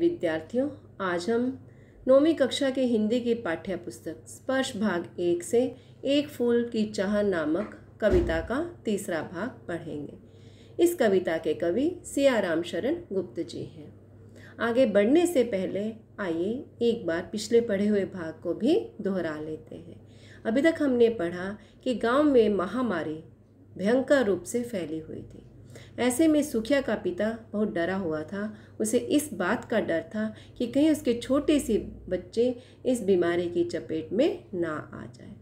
विद्यार्थियों आज हम नौवीं कक्षा के हिंदी की पाठ्य पुस्तक स्पर्श भाग एक से एक फूल की चाह नामक कविता का तीसरा भाग पढ़ेंगे इस कविता के कवि सियाराम शरण गुप्त जी हैं आगे बढ़ने से पहले आइए एक बार पिछले पढ़े हुए भाग को भी दोहरा लेते हैं अभी तक हमने पढ़ा कि गांव में महामारी भयंकर रूप से फैली हुई थी ऐसे में सुखिया का पिता बहुत डरा हुआ था उसे इस बात का डर था कि कहीं उसके छोटे से बच्चे इस बीमारी की चपेट में ना आ जाए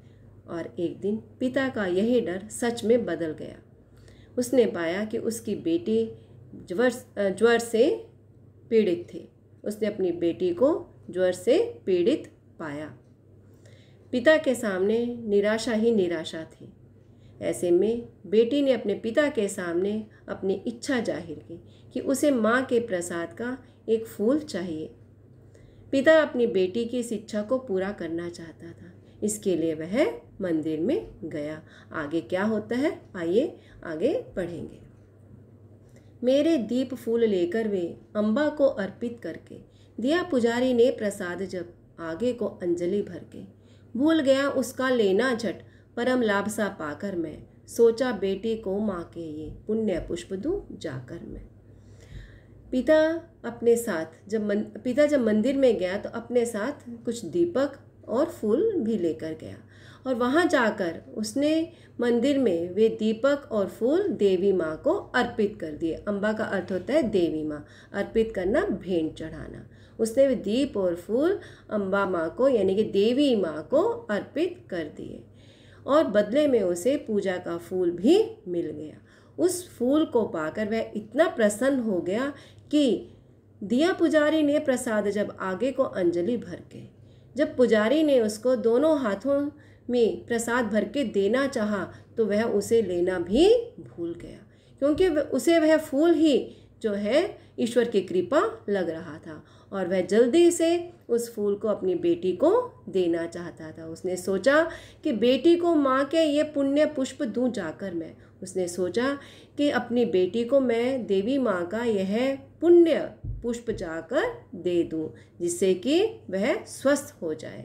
और एक दिन पिता का यही डर सच में बदल गया उसने पाया कि उसकी बेटी ज्वर ज्वर से पीड़ित थी उसने अपनी बेटी को ज्वर से पीड़ित पाया पिता के सामने निराशा ही निराशा थी ऐसे में बेटी ने अपने पिता के सामने अपनी इच्छा जाहिर की कि उसे माँ के प्रसाद का एक फूल चाहिए पिता अपनी बेटी की इस इच्छा को पूरा करना चाहता था इसके लिए वह मंदिर में गया आगे क्या होता है आइए आगे पढ़ेंगे मेरे दीप फूल लेकर वे अम्बा को अर्पित करके दिया पुजारी ने प्रसाद जब आगे को अंजलि भर के भूल गया उसका लेना झट परम लाभ सा पाकर मैं सोचा बेटे को माँ के ये पुण्य पुष्प दूँ जाकर मैं पिता अपने साथ जब मन, पिता जब मंदिर में गया तो अपने साथ कुछ दीपक और फूल भी लेकर गया और वहाँ जाकर उसने मंदिर में वे दीपक और फूल देवी माँ को अर्पित कर दिए अम्बा का अर्थ होता है देवी माँ अर्पित करना भेंट चढ़ाना उसने वे दीप और फूल अम्बा माँ को यानी कि देवी माँ को अर्पित कर दिए और बदले में उसे पूजा का फूल भी मिल गया उस फूल को पाकर वह इतना प्रसन्न हो गया कि दिया पुजारी ने प्रसाद जब आगे को अंजलि भर के जब पुजारी ने उसको दोनों हाथों में प्रसाद भर के देना चाहा तो वह उसे लेना भी भूल गया क्योंकि उसे वह फूल ही जो है ईश्वर की कृपा लग रहा था और वह जल्दी से उस फूल को अपनी बेटी को देना चाहता था उसने सोचा कि बेटी को माँ के ये पुण्य पुष्प दूँ जाकर मैं उसने सोचा कि अपनी बेटी को मैं देवी माँ का यह पुण्य पुष्प जाकर दे दूँ जिससे कि वह स्वस्थ हो जाए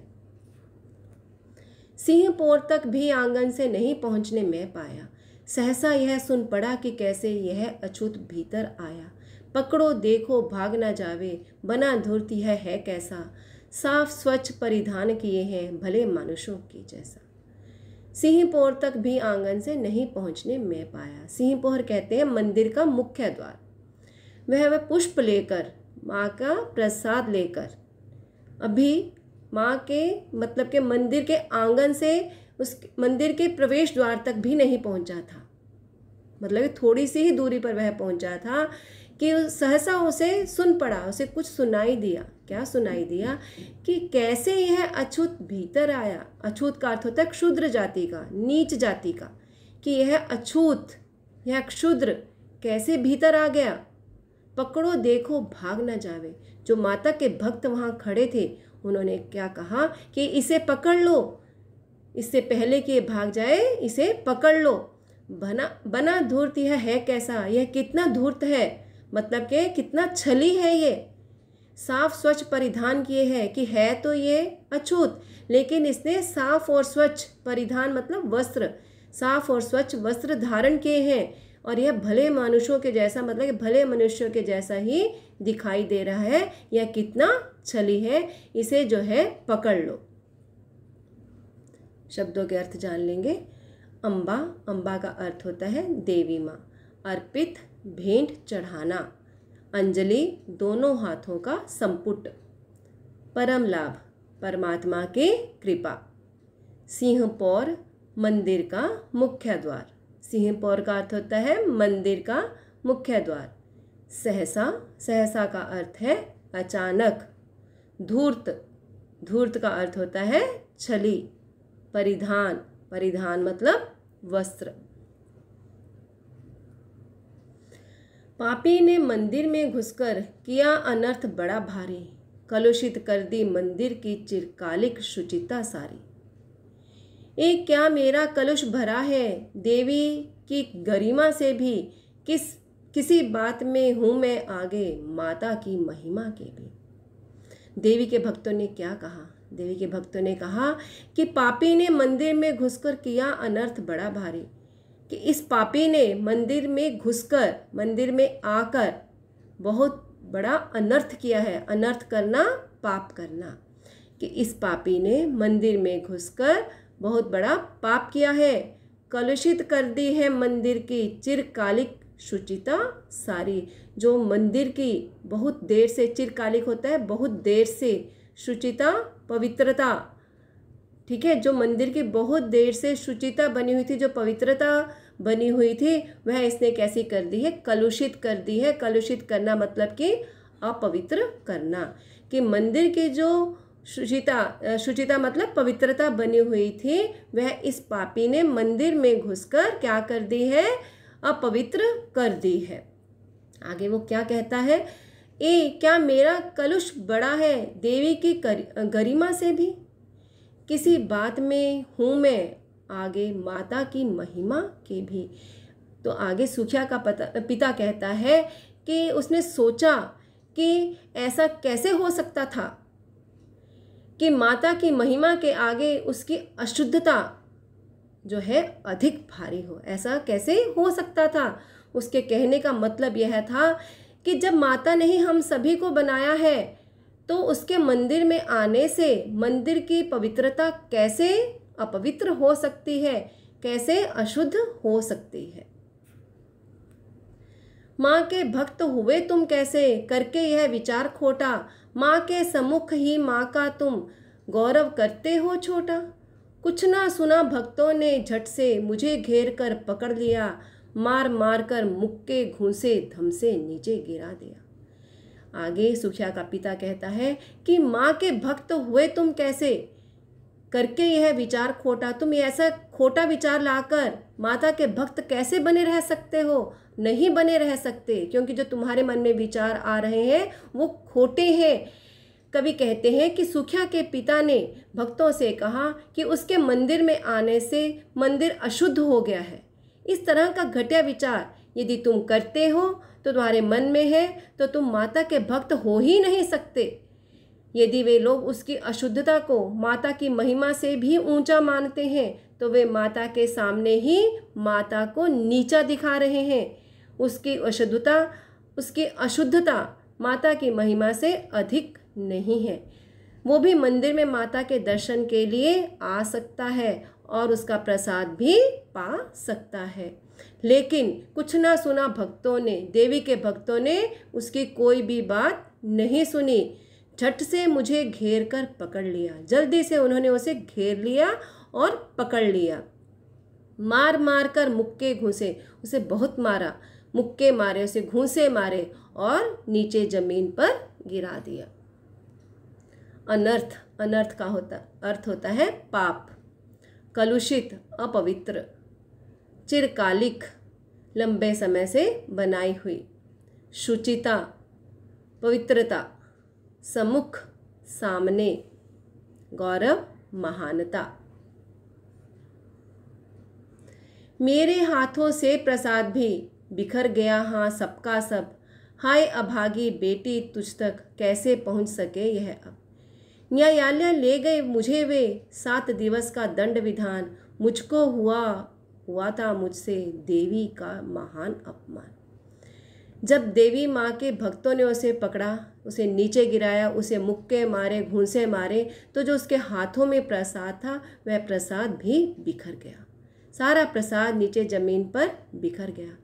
सिंहपोर तक भी आंगन से नहीं पहुंचने में पाया सहसा यह सुन पड़ा कि कैसे यह अछूत भीतर आया पकड़ो देखो भाग ना जावे बना धुरत यह है, कैसा साफ स्वच्छ परिधान किए हैं भले मनुष्यों की जैसा सिंहपोर तक भी आंगन से नहीं पहुंचने में पाया सिंहपोहर कहते हैं मंदिर का मुख्य द्वार वह वह पुष्प लेकर माँ का प्रसाद लेकर अभी माँ के मतलब के मंदिर के आंगन से उस मंदिर के प्रवेश द्वार तक भी नहीं पहुंचा था मतलब थोड़ी सी ही दूरी पर वह पहुंचा था कि सहसा उसे सुन पड़ा उसे कुछ सुनाई दिया क्या सुनाई दिया कि कैसे यह अछूत भीतर आया अछूत का अर्थ होता है क्षुद्र जाति का नीच जाति का कि यह अछूत यह क्षुद्र कैसे भीतर आ गया पकड़ो देखो भाग ना जावे जो माता के भक्त वहाँ खड़े थे उन्होंने क्या कहा कि इसे पकड़ लो इससे पहले कि भाग जाए इसे पकड़ लो बना बना धूर्त यह है कैसा यह कितना धूर्त है मतलब के कितना छली है ये साफ स्वच्छ परिधान किए है कि है तो ये अछूत लेकिन इसने साफ और स्वच्छ परिधान मतलब वस्त्र साफ और स्वच्छ वस्त्र धारण किए हैं और यह भले मनुष्यों के जैसा मतलब भले मनुष्यों के जैसा ही दिखाई दे रहा है यह कितना छली है इसे जो है पकड़ लो शब्दों के अर्थ जान लेंगे अम्बा अम्बा का अर्थ होता है देवी माँ अर्पित भेंट चढ़ाना अंजलि दोनों हाथों का संपुट परम लाभ परमात्मा के कृपा सिंह पौर मंदिर का मुख्य द्वार सिंह पौर का अर्थ होता है मंदिर का मुख्य द्वार सहसा सहसा का अर्थ है अचानक धूर्त धूर्त का अर्थ होता है छली परिधान परिधान मतलब वस्त्र पापी ने मंदिर में घुसकर किया अनर्थ बड़ा भारी कलुषित कर दी मंदिर की चिरकालिक शुचिता सारी ये क्या मेरा कलुष भरा है देवी की गरिमा से भी किस किसी बात में हूं मैं आगे माता की महिमा के भी देवी के भक्तों ने क्या कहा देवी के भक्तों ने कहा कि पापी ने मंदिर में घुसकर किया अनर्थ बड़ा भारी कि इस पापी ने मंदिर में घुसकर मंदिर में आकर बहुत बड़ा अनर्थ किया है अनर्थ करना पाप करना कि इस पापी ने मंदिर में घुसकर बहुत बड़ा पाप किया है कलुषित कर दी है मंदिर की चिरकालिक शुचिता सारी जो मंदिर की बहुत देर से चिरकालिक होता है बहुत देर से शुचिता पवित्रता ठीक है जो मंदिर की बहुत देर से शुचिता बनी हुई थी जो पवित्रता बनी हुई थी वह इसने कैसी कर दी है कलुषित कर दी है कलुषित करना मतलब कि अपवित्र करना कि मंदिर की जो शुचिता शुचिता मतलब पवित्रता बनी हुई थी वह इस पापी ने मंदिर में घुसकर क्या कर दी है अपवित्र कर दी है आगे वो क्या कहता है ए क्या मेरा कलुष बड़ा है देवी की गरिमा से भी किसी बात में हूँ मैं आगे माता की महिमा के भी तो आगे सुखिया का पता पिता कहता है कि उसने सोचा कि ऐसा कैसे हो सकता था कि माता की महिमा के आगे उसकी अशुद्धता जो है अधिक भारी हो ऐसा कैसे हो सकता था उसके कहने का मतलब यह था कि जब माता ने ही हम सभी को बनाया है तो उसके मंदिर में आने से मंदिर की पवित्रता कैसे अपवित्र हो सकती है कैसे अशुद्ध हो सकती है माँ के भक्त हुए तुम कैसे करके यह विचार खोटा माँ के सम्मुख ही माँ का तुम गौरव करते हो छोटा कुछ ना सुना भक्तों ने झट से मुझे घेर कर पकड़ लिया मार मार कर मुक्के घूंसे धमसे नीचे गिरा दिया आगे सुखिया का पिता कहता है कि माँ के भक्त हुए तुम कैसे करके यह विचार खोटा तुम ऐसा खोटा विचार लाकर माता के भक्त कैसे बने रह सकते हो नहीं बने रह सकते क्योंकि जो तुम्हारे मन में विचार आ रहे हैं वो खोटे हैं कवि कहते हैं कि सुखिया के पिता ने भक्तों से कहा कि उसके मंदिर में आने से मंदिर अशुद्ध हो गया है इस तरह का घटिया विचार यदि तुम करते हो तो तुम्हारे मन में है तो तुम माता के भक्त हो ही नहीं सकते यदि वे लोग उसकी अशुद्धता को माता की महिमा से भी ऊंचा मानते हैं तो वे माता के सामने ही माता को नीचा दिखा रहे हैं उसकी अशुद्धता उसकी अशुद्धता माता की महिमा से अधिक नहीं है वो भी मंदिर में माता के दर्शन के लिए आ सकता है और उसका प्रसाद भी पा सकता है लेकिन कुछ ना सुना भक्तों ने देवी के भक्तों ने उसकी कोई भी बात नहीं सुनी झट से मुझे घेर कर पकड़ लिया जल्दी से उन्होंने उसे घेर लिया और पकड़ लिया मार मार कर मुक्के घुसे उसे बहुत मारा मुक्के मारे उसे घूसे मारे और नीचे जमीन पर गिरा दिया अनर्थ अनर्थ का होता अर्थ होता है पाप कलुषित अपवित्र चिरकालिक लंबे समय से बनाई हुई शुचिता पवित्रता सम्मुख सामने गौरव महानता मेरे हाथों से प्रसाद भी बिखर गया हाँ सबका सब हाय अभागी बेटी तुझ तक कैसे पहुंच सके यह अब न्यायालय ले गए मुझे वे सात दिवस का दंड विधान मुझको हुआ हुआ था मुझसे देवी का महान अपमान जब देवी माँ के भक्तों ने उसे पकड़ा उसे नीचे गिराया उसे मुक्के मारे घूंसे मारे तो जो उसके हाथों में प्रसाद था वह प्रसाद भी बिखर गया सारा प्रसाद नीचे जमीन पर बिखर गया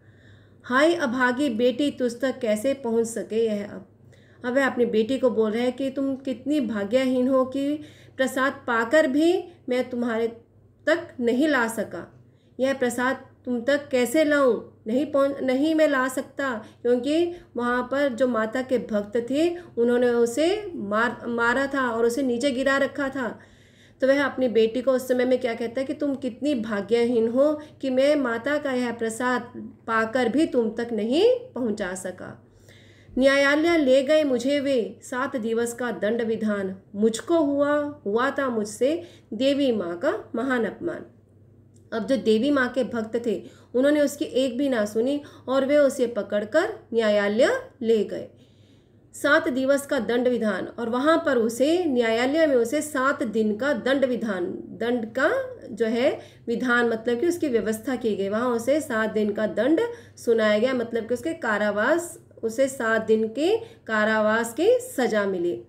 हाय अभागी बेटी तुझ तक कैसे पहुंच सके यह अब अब वह अपनी बेटी को बोल रहे हैं कि तुम कितनी भाग्यहीन हो कि प्रसाद पाकर भी मैं तुम्हारे तक नहीं ला सका यह प्रसाद तुम तक कैसे लाऊं नहीं पहुँच नहीं मैं ला सकता क्योंकि वहाँ पर जो माता के भक्त थे उन्होंने उसे मार मारा था और उसे नीचे गिरा रखा था तो वह अपनी बेटी को उस समय में क्या कहता है कि तुम कितनी भाग्यहीन हो कि मैं माता का यह प्रसाद पाकर भी तुम तक नहीं पहुंचा सका न्यायालय ले गए मुझे वे सात दिवस का दंड विधान मुझको हुआ हुआ था मुझसे देवी माँ का महान अपमान अब जो देवी माँ के भक्त थे उन्होंने उसकी एक भी ना सुनी और वे उसे पकड़कर न्यायालय ले गए सात दिवस का दंड विधान और वहाँ पर उसे न्यायालय में उसे सात दिन का दंड विधान दंड का जो है विधान मतलब कि उसकी व्यवस्था की गई वहाँ उसे सात दिन का दंड सुनाया गया मतलब कि उसके कारावास उसे सात दिन के कारावास की सजा मिली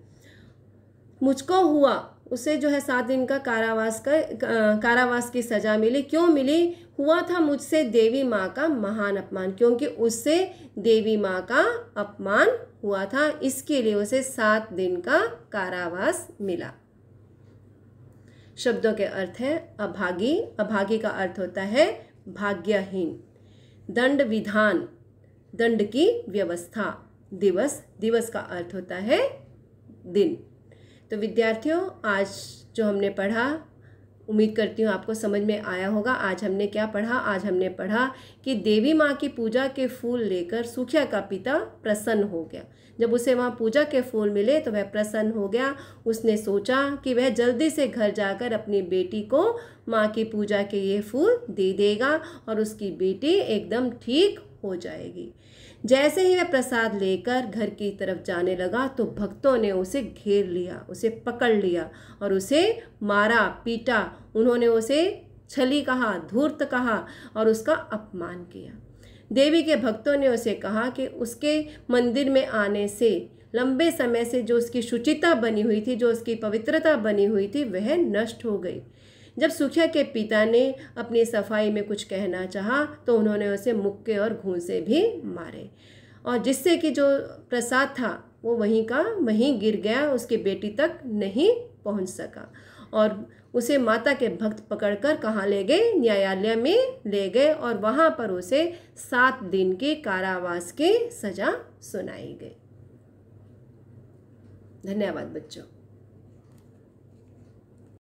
मुझको हुआ उसे जो है सात दिन का कारावास का कारावास की सजा मिली क्यों मिली हुआ था मुझसे देवी माँ का महान अपमान क्योंकि उससे देवी माँ का अपमान हुआ था इसके लिए उसे सात दिन का कारावास मिला शब्दों के अर्थ है अभागी अभागी का अर्थ होता है भाग्यहीन दंड विधान दंड की व्यवस्था दिवस दिवस का अर्थ होता है दिन तो विद्यार्थियों आज जो हमने पढ़ा उम्मीद करती हूँ आपको समझ में आया होगा आज हमने क्या पढ़ा आज हमने पढ़ा कि देवी माँ की पूजा के फूल लेकर सुखिया का पिता प्रसन्न हो गया जब उसे वहाँ पूजा के फूल मिले तो वह प्रसन्न हो गया उसने सोचा कि वह जल्दी से घर जाकर अपनी बेटी को माँ की पूजा के ये फूल दे देगा और उसकी बेटी एकदम ठीक हो जाएगी जैसे ही वह प्रसाद लेकर घर की तरफ जाने लगा तो भक्तों ने उसे घेर लिया उसे पकड़ लिया और उसे मारा पीटा उन्होंने उसे छली कहा धूर्त कहा और उसका अपमान किया देवी के भक्तों ने उसे कहा कि उसके मंदिर में आने से लंबे समय से जो उसकी शुचिता बनी हुई थी जो उसकी पवित्रता बनी हुई थी वह नष्ट हो गई जब सुखिया के पिता ने अपनी सफाई में कुछ कहना चाहा तो उन्होंने उसे मुक्के और घूंसे भी मारे और जिससे कि जो प्रसाद था वो वहीं का वहीं गिर गया उसकी बेटी तक नहीं पहुंच सका और उसे माता के भक्त पकड़कर कहाँ ले गए न्यायालय में ले गए और वहाँ पर उसे सात दिन के कारावास की सजा सुनाई गई धन्यवाद बच्चों